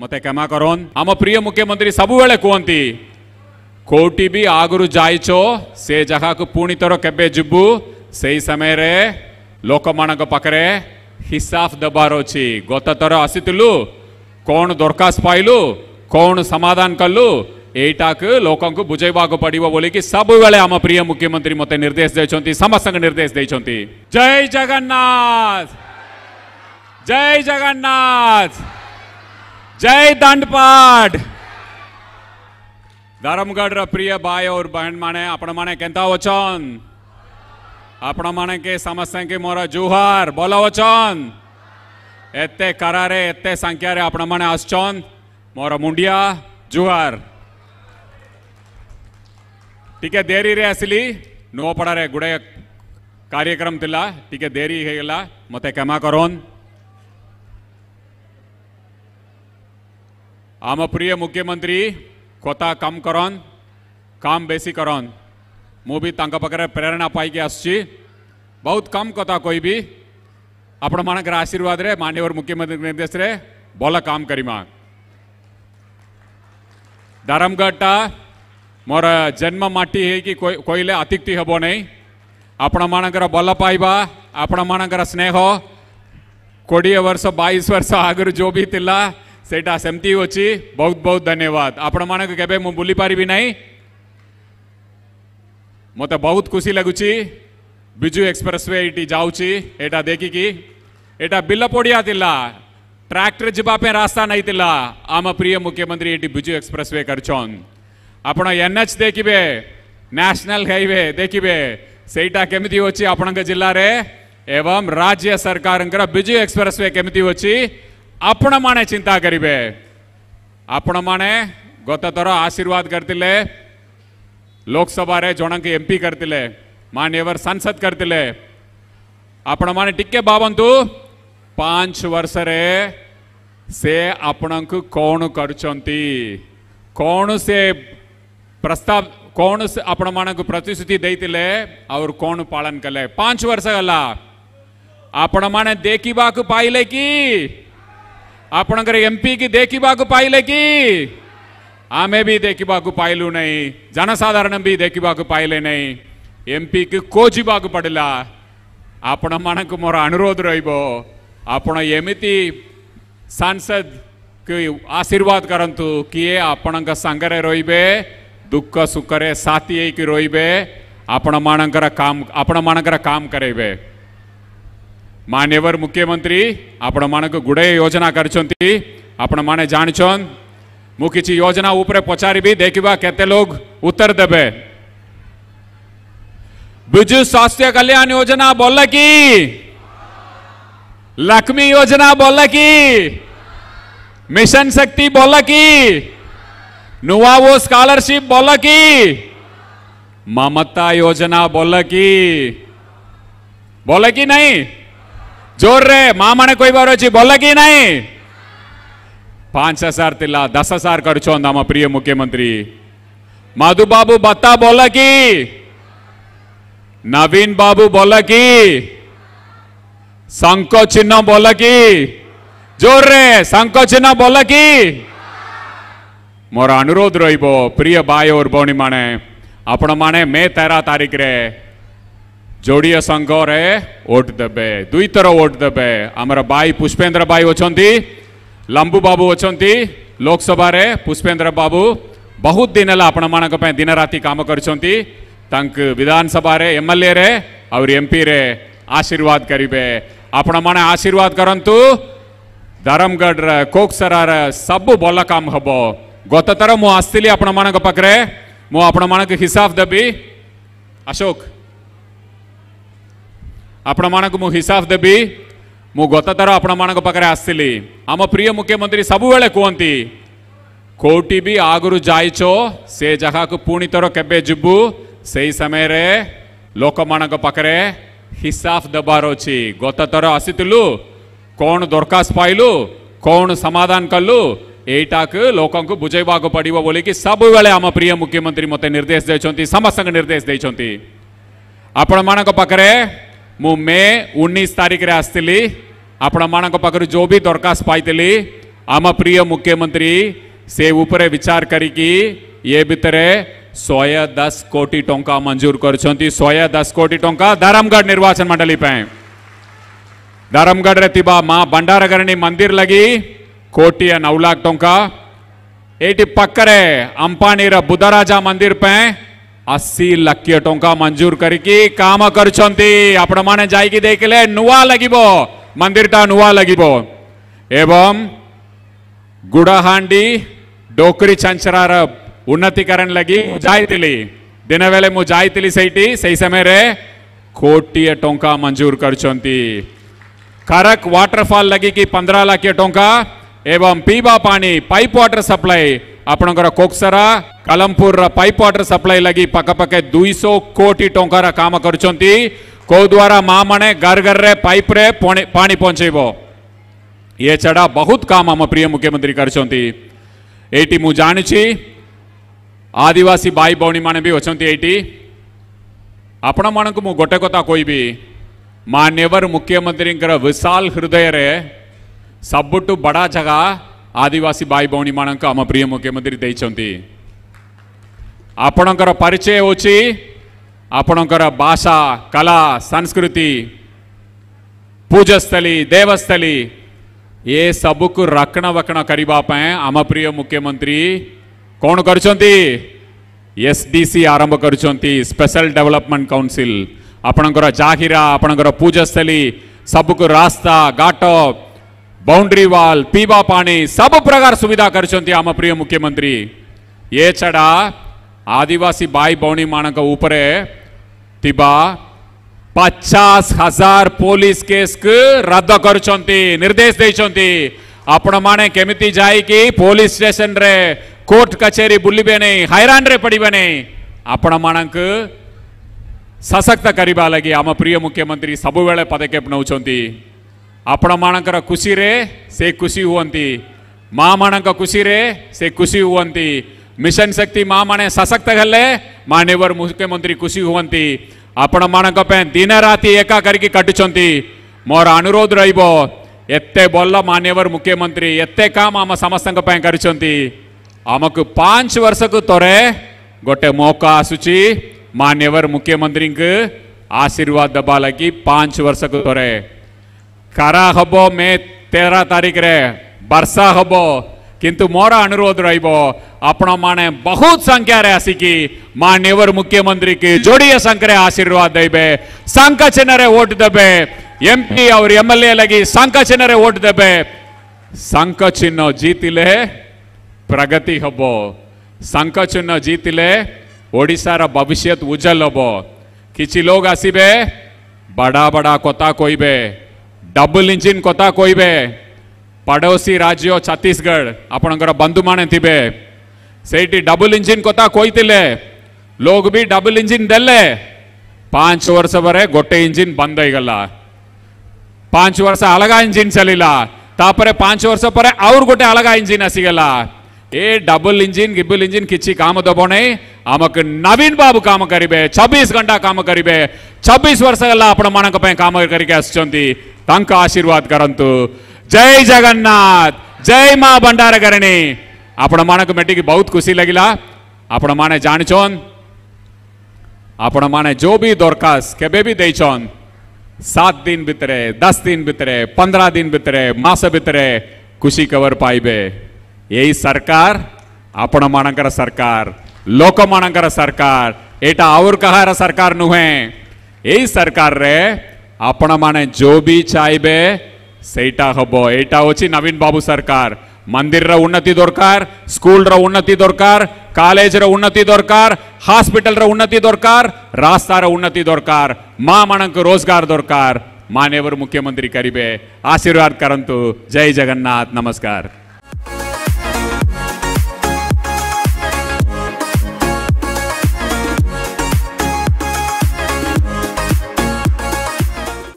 मत क्षमा करो आम प्रिय मुख्यमंत्री सबु बेले कहती कौटी भी आगुरी जाइचो से जगह को पुणी थर के से समय रे लोक पाखे हिसाब देवार अच्छी गत थर आसीलु कौन दरखास्त पाइलु कौन समाधान कलु यटाक लोक बुझेवा पड़ो बोलिकी सब बेले आम प्रिय मुख्यमंत्री मत निर्देश दे समस्त निर्देश दे जय जगन्नाथ जय जगन्नाथ जय दंडपाठ धरमगढ़ प्रिय भाई और बहन माने अपने माने के वचन अपने माने के समस्त के मोर जुहार बोल वचन एत करारे एत संख्या अपने माने आसचन मोर मुंडिया जुहार टिके देरी रे आसली नुआपड़े गुड़े कार्यक्रम थिला टिके देरी है मते क्षमा करोन आम प्रिय मुख्यमंत्री कोता कम करोन काम बेसी करोन मु भी तांका पाखे प्रेरणा पाई आसुची बहुत कम कथा भी आपण मान आशीर्वाद रे माननीय मुख्यमंत्री निर्देश रे भल काम करमा दारमगढ़टा मोर जन्म माटी है कि कहले अतिक्ति हम नहीं आपण मानकर भल पाइबा आपण मानकर स्नेह कोड़े वर्ष बैश वर्ष आगु जो भी थिला सेटा सेमती अच्छी बहुत बहुत धन्यवाद आपण मान के मु बुली पारि ना मत बहुत खुशी लगुच विजु एक्सप्रेस वे ये देखिकी एटा बिल पोड़िया ट्राक्टर जीप रास्ता नहीं आम प्रिय मुख्यमंत्री ये विजु एक्सप्रेस वे कर एनएच देखिए ଦେଖିବେ ନ୍ୟାସନାଲ देखिए ଦେଖିବେ ସେଇଟା अच्छी आपण के जिले एवं राज्य सरकार विजु एक्सप्रेस वे କେମିତି अच्छी આપણમાણે ચિંતા કરીબે આપણમાણે ಗೊತ್ತಾತರ ಆಶೀರ್ವಾದ ಕರ್ತಿಲೆ ಲೋಕಸಭಾರೆ ಜೋಣಂಕ ಎಂ ಪಿ ಕರ್ತಿಲೆ ಮಾನ್ಯವರು ಸಂಸತ್ ಕರ್ತಿಲೆ આપણ માને ટીકે બાબંતુ પાંચ વર્ષરે ସେ ଆପଣଙ୍କୁ କ'ଣ କରୁଛନ୍ତି କ'ଣ ସେ ପ୍ରସ୍ତାବ କ'ଣ ଆପଣମାନଙ୍କୁ ପ୍ରତିଶ୍ରୁତି ଦେଇଥିଲେ ଆଉ କ'ଣ ପାଳନ କଲେ ପାଞ୍ଚ ବର୍ଷ ଗଲା ଆପଣମାନେ ଦେଖିବାକୁ ପାଇଲେ କି आपण एमपी की देखा पाइले कि आम भी देखा पाइलु नहीं जनसाधारण भी देखा पाइले नहीं एमपी की कोजा पड़ा आपण मन को मोर अनुरोध रो आपण एमती सांसद की आशीर्वाद करतु किए आपण संगे रे दुख सुख से साथी रे आपण मान आपण मान काम करेंगे मान्यवर मुख्यमंत्री आपण मान को गुड़े योजना करछंती आपण मु किसी योजना उपरे पचार भी देखा केते लोग उत्तर देवे बिजु स्वास्थ्य कल्याण योजना बोल की लक्ष्मी योजना बोल की मिशन शक्ति बोल की नुआ वो स्कॉलरशिप बोल की ममता योजना बोल की बोल की नहीं जोर रे माँ मन कोई बार अच्छी बोल कि नहीं पांच हजार तिल्ला दस हजार खर्चो प्रिय मुख्यमंत्री मधुबाबू बत्ता बोल कि नवीन बाबू बोल कि शंको चिन्ह बोल कि जोर रे शंको चिन्ह बोल कि मोर अनुरोध रही प्रिय भाई और भौणी मान आप मे तेरह तारीख रे जोड़िए संघरे वोट देवे दुईथर वोट देवे आमर भाई पुष्पेन्द्र भाई अच्छा लंबू बाबू अच्छा लोकसभा पुष्पेन्द्र बाबू बहुत दिन है आपण मान दिन राति कम कर विधानसभा एम एल ए और रे आशीर्वाद करेंगे आपण मैंने आशीर्वाद करतु धरमगढ़ कोकसरार सब भल काम हम गत थर मुझे आसती आपण मान पाखे मुझे आपण मान हिसाब देवी अशोक ଆପଣମାନଙ୍କୁ ମୁଁ ହିସାବ ଦେବି ମୁଁ ଗତଥର ଆପଣମାନଙ୍କ ପାଖରେ આસલી ଆମ ପ୍ରିୟ ମୁଖ୍ୟମନ୍ତ୍ରୀ ସବୁବେଳେ କୁହନ୍ତି କେଉଁଠି ବି ଆଗରୁ ଯାଇଛ ସେ ଜାଗାକୁ પુଣି તର କେବେ ଯିବୁ ସେହି ସମୟରେ ଲୋକମାନଙ୍କ ପାଖରେ ହିସାବ ଦେବାର ଅଛି ଗତଥର ଆସିଥିଲୁ କ'ଣ ଦରଖାସ୍ତ ପାଇଲୁ କ'ଣ ସମାଧାନ କଲୁ ଏଇଟାକୁ ଲୋକଙ୍କୁ ବୁଝାଇବାକୁ ପଡ଼ିବ ବୋଲିକି ସବୁବେଳେ ଆମ ପ୍ରିୟ ମୁଖ୍ୟମନ୍ତ୍ରୀ ମୋତେ ନିର୍ଦ୍ଦେଶ ଦେଇଛନ୍ତି ସମସ୍ତଙ୍କ ନିର୍ଦ୍ଦେଶ ଦେଇଛନ୍ତି ଆପଣମାନଙ୍କ ପାଖରେ मु मे उन्नीस तारीख में आसती आपण मान पाखु जो भी दरखास्त पाई आम प्रिय मुख्यमंत्री से उपरे विचार कर ये भितर शहे दस कोटी टा मंजूर कर शहे दस कोटी टंका दारामगढ़ निर्वाचन मंडली दारामगढ़ माँ भंडारगरणी मंदिर लगी कोटी नौ लाख टंका ये पक्कर अंपानी बुधराजा मंदिर पे अशी लक्ष टा मंजूर करम कर देखले नुआ लग मंदिर नुआ लग एवं गुड़हाँ डोकरी चंचरार उन्नतिकरण लगी जाती दिन बेले मुझे सही से समय कोटिए टा मंजूर करक वाटरफा लगी कि पंद्रह लक्ष टा एवं पीबा पानी पाइप वाटर सप्लाई ଆପଣଙ୍କର କୋକସରା କଲମପୁରର ପାଇପ୍ ୱାଟର ସପ୍ଲାଇ ଲାଗି ପାଖାପାଖି ଦୁଇଶହ କୋଟି ଟଙ୍କାର କାମ କରୁଛନ୍ତି କେଉଁ ଦ୍ୱାରା ମାଆମାନେ ଘର ଘରରେ ପାଇପ୍ରେ ପାଣି ପହଞ୍ଚାଇବ ଏ ଛଡ଼ା ବହୁତ କାମ ଆମ ପ୍ରିୟ ମୁଖ୍ୟମନ୍ତ୍ରୀ କରିଛନ୍ତି ଏଇଠି ମୁଁ ଜାଣିଛି ଆଦିବାସୀ ଭାଇ ଭଉଣୀମାନେ ବି ଅଛନ୍ତି ଏଇଠି ଆପଣମାନଙ୍କୁ ମୁଁ ଗୋଟେ କଥା କହିବି ମାନ୍ୟବର ମୁଖ୍ୟମନ୍ତ୍ରୀଙ୍କର ବିଶାଳ ହୃଦୟରେ ସବୁଠୁ ବଡ଼ ଜାଗା आदिवासी भाई भौणी मानक आम प्रिय मुख्यमंत्री देखते ଆପଣଙ୍କର ପରିଚୟ ହେଉଛି ଆପଣଙ୍କର ଭାଷା କଳା ସଂସ୍କୃତି ପୂଜସ୍ଥଳୀ ଦେବସ୍ଥଳୀ ଏ ସବୁକୁ ରକ୍ଷଣ ବକ୍ଷଣ କରିବା ପାଇଁ ଆମ ପ୍ରିୟ ମୁଖ୍ୟମନ୍ତ୍ରୀ କ'ଣ କରିଛନ୍ତି ଏସ୍ଡିସି ଆରମ୍ଭ କରିଛନ୍ତି ସ୍ପେଶାଲ ଡେଭଲପମେଣ୍ଟ କାଉନସିଲ୍ ଆପଣଙ୍କର ଜାହିରା ଆପଣଙ୍କର ପୂଜସ୍ଥଳୀ ସବୁକୁ ରାସ୍ତା ଘାଟ બાઉન્ડ્રી વાલ પીવા પાણી સબ પ્રકાર સુવિધા કરછંતી આમ પ્રિય મુખ્યમંત્રી એ છડા આદિવાસી બાઈ ભવણી માણક ઉપરે તિબા પચાસ હજાર પોલીસ કેસ રદ કરછંતી નિર્દેશ દેછંતી આપણમાણે કેમિતિ જાઈકી પોલીસ સ્ટેશનરે કોર્ટ કચેરી બુલીબે નહીં હૈરાણરે પડીબે નહીં આપણમાણક સશક્ત કરવા લાગી આમ પ્રિય મુખ્યમંત્રી સબુબેળે પદક્ષેપ નઉંચંતી अपना माणकर खुशी रे से खुशी हुवंती माँ माणक खुशी रे से खुशी हुवंती मिशन शक्ति माँ माने सशक्त गल्ले मान्यवर मुख्यमंत्री खुशी हुवंती आपण मानक दिन राति एका करके कटुंट मोर अनुरोध रहिबो एत्ते बोल मान्यवर मुख्यमंत्री एत्ते काम आम समस्त करिसंती पांच वर्ष को तोरे गोटे मौका आसुची मान्यवर मुख्यमंत्री आशीर्वाद दबाला की 5 वर्षक तोरे ಕರ ಹಬ್ಬೋ ಮೇ ತೇರ ತಾರೀಖರೆ ಬರ್ಸಾ ಹಬ್ಬೋ किंतु मोरा अनुरोध रहो अपना माने बहुत संख्या रे आसिकी मान्यवर मुख्यमंत्री की जोड़िए संकरे आशीर्वाद दैबे संख जनरे वोट दबे ಎಂಪಿ ಅವ್ರ ಎಮ್ ಎಲ್ ಎ ಆಗಿ ಸಂಕ ಚಿನ್ನರೆ ಓಟ್ ದಬೆ ಸಂಕ ಚಿನ್ನ ಜೀತಿಲೆ ಪ್ರಗತಿ ಹಬ್ಬೋ ಸಂಕ ಚಿನ್ನ ಜೀತಿಲೆ ಒಡಿಶಾರ ಭವಿಷ್ಯತ್ ಉಜ್ಜಲ್ ಹಬ್ಬೋ ಕಿಚಿ ಲೋಗ್ ಆಸಿಬೆ ಬಡ ಬಡ ಕೊತಾ ಕೊಯ್ಬೆ डबल इंजिन कथा कहबे पड़ोशी राज्य छत्तीसगढ़ आपणकर बंधु माने थे सेठी डबल इंजिन कथा कहते लोग भी डबल इंजिन देले पांच वर्ष पर गोटे इंजिन बंद होगला पांच वर्ष अलग इंजिन चलला पांच वर्ष पर आउर गोटे अलग इंजिन आसीगला ये डबल इंजन गिबल इंजन किसी काम तो दबोने आमक नवीन बाबू काम करे छब्बीस घंटा काम करे छब्बीस वर्ष गला काम करके आशीर्वाद करंतु जय जगन्नाथ जय मां भंडार करणी आपण मानक मेटिकी बहुत खुशी लगला आपण माने जानिछन आपण माने जो भी दरखास्त केबे भी देछन सात दिन भितरे दस दिन भितरे पंद्रह दिन भितरे मास भितरे खुशी कवर पाइबे यही सरकार आपण मणकर सरकार लोक मणकर सरकार एटा और कहार सरकार नुहे यही सरकार रे आपण माने जो भी चाहिए सेटा हब एटा होची नवीन बाबू सरकार मंदिर रा उन्नति दरकार स्कूल रा उन्नति दरकार कॉलेज रा उन्नति दरकार हॉस्पिटल रा उन्नति दरकार रास्ता रा उन्नति दरकार मां मानक रोजगार दरकार मान्यवर मुख्यमंत्री करीबे आशीर्वाद करंतु जय जगन्नाथ नमस्कार